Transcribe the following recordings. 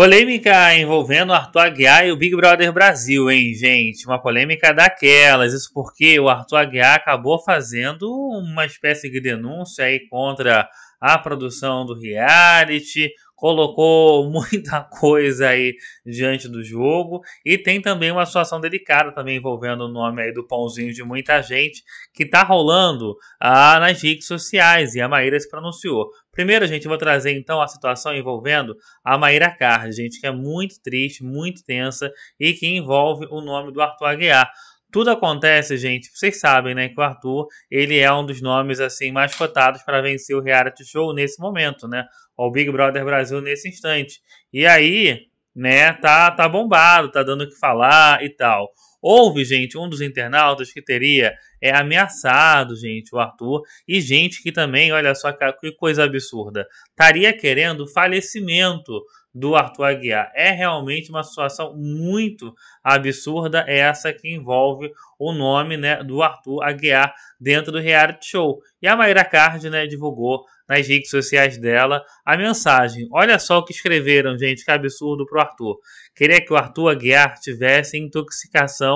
Polêmica envolvendo Arthur Aguiar e o Big Brother Brasil, hein, gente? Uma polêmica daquelas. Isso porque o Arthur Aguiar acabou fazendo uma espécie de denúncia aí contra a produção do reality, colocou muita coisa aí diante do jogo e tem também uma situação delicada também envolvendo o nome aí do pãozinho de muita gente que tá rolando ah, nas redes sociais e a Maíra se pronunciou. Primeiro, gente, eu vou trazer então a situação envolvendo a Maíra Card, gente, que é muito triste, muito tensa e que envolve o nome do Arthur Aguiar. Tudo acontece, gente. Vocês sabem, né, que o Arthur ele é um dos nomes assim mais cotados para vencer o reality show nesse momento, né? O Big Brother Brasil nesse instante. E aí, né, tá, tá bombado, tá dando o que falar e tal. Houve, gente, um dos internautas que teria é, ameaçado, gente, o Arthur. E gente que também, olha só que coisa absurda, estaria querendo o falecimento do Arthur Aguiar. É realmente uma situação muito absurda essa que envolve o nome né, do Arthur Aguiar dentro do reality show. E a Mayra Card né, divulgou nas redes sociais dela a mensagem. Olha só o que escreveram, gente, que absurdo pro Arthur. Queria que o Arthur Aguiar tivesse intoxicação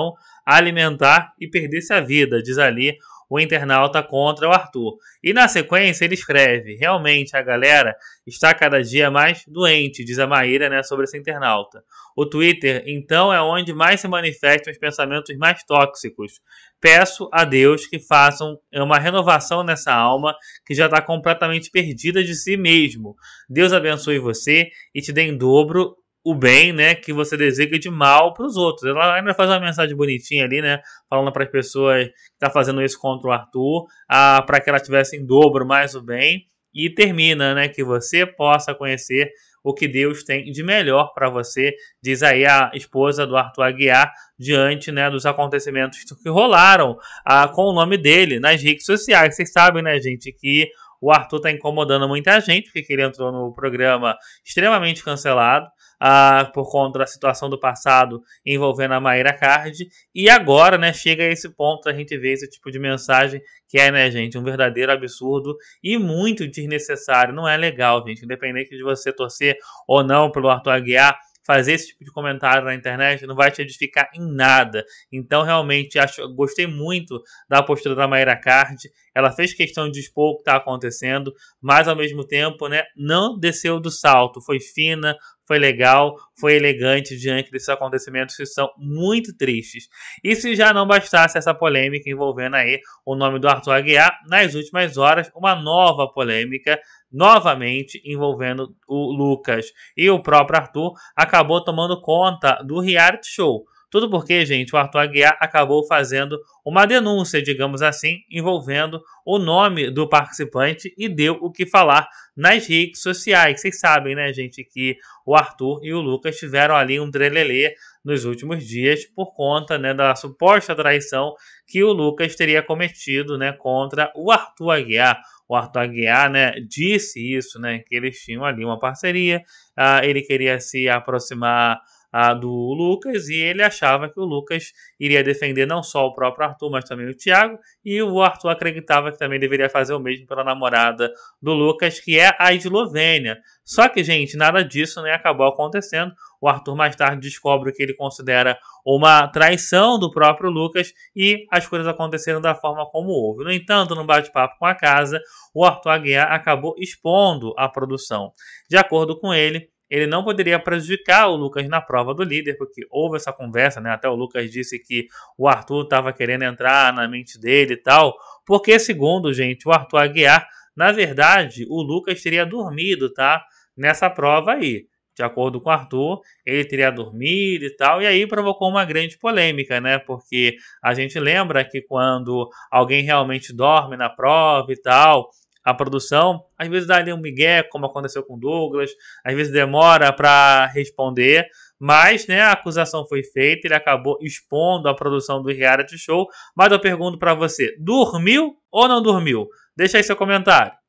alimentar e perdesse a vida, diz ali o internauta contra o Arthur. E na sequência ele escreve: realmente a galera está cada dia mais doente, diz a Maíra né, sobre esse internauta. O Twitter, então, é onde mais se manifestam os pensamentos mais tóxicos. Peço a Deus que façam uma renovação nessa alma que já está completamente perdida de si mesmo. Deus abençoe você e te dê em dobro o bem, né, que você deseja de mal para os outros. Ela ainda faz uma mensagem bonitinha ali, né, falando para as pessoas que tá fazendo isso contra o Arthur, ah, para que ela tivesse em dobro mais o bem e termina, né, que você possa conhecer o que Deus tem de melhor para você, diz aí a esposa do Arthur Aguiar, diante né, dos acontecimentos que rolaram ah, com o nome dele nas redes sociais. Vocês sabem, né, gente, que o Arthur está incomodando muita gente, porque ele entrou no programa extremamente cancelado ah, por conta da situação do passado envolvendo a Mayra Card. E agora, né, chega a esse ponto a gente vê esse tipo de mensagem que é, né, gente, um verdadeiro absurdo e muito desnecessário. Não é legal, gente, independente de você torcer ou não pelo Arthur Aguiar, fazer esse tipo de comentário na internet não vai te edificar em nada. Então, realmente, acho, gostei muito da postura da Mayra Card ela fez questão de expor o que está acontecendo, mas ao mesmo tempo, né, não desceu do salto, foi fina, foi legal, foi elegante diante desses acontecimentos que são muito tristes. E se já não bastasse essa polêmica envolvendo aí o nome do Arthur Aguiar, nas últimas horas, uma nova polêmica, novamente envolvendo o Lucas e o próprio Arthur, acabou tomando conta do reality show. Tudo porque, gente, o Arthur Aguiar acabou fazendo uma denúncia, digamos assim, envolvendo o nome do participante e deu o que falar nas redes sociais. Vocês sabem, né, gente, que o Arthur e o Lucas tiveram ali um trelelê nos últimos dias por conta né, da suposta traição que o Lucas teria cometido né, contra o Arthur Aguiar o Arthur Aguiar, né, disse isso, né, que eles tinham ali uma parceria, uh, ele queria se aproximar a do Lucas e ele achava que o Lucas iria defender não só o próprio Arthur, mas também o Thiago, e o Arthur acreditava que também deveria fazer o mesmo pela namorada do Lucas, que é a Eslovênia. Só que, gente, nada disso né, acabou acontecendo. O Arthur mais tarde descobre o que ele considera uma traição do próprio Lucas e as coisas aconteceram da forma como houve. No entanto, no bate-papo com a casa, o Arthur Aguiar acabou expondo a produção. De acordo com ele, ele não poderia prejudicar o Lucas na prova do líder, porque houve essa conversa, né? Até o Lucas disse que o Arthur estava querendo entrar na mente dele e tal, porque segundo, gente, o Arthur Aguiar, na verdade, o Lucas teria dormido, tá? Nessa prova aí. De acordo com o Arthur, ele teria dormido e tal, e aí provocou uma grande polêmica, né? Porque a gente lembra que quando alguém realmente dorme na prova e tal, a produção. Às vezes dá ali um migué, como aconteceu com Douglas, às vezes demora para responder, mas né, a acusação foi feita, ele acabou expondo a produção do reality show. Mas eu pergunto para você, dormiu ou não dormiu? Deixa aí seu comentário.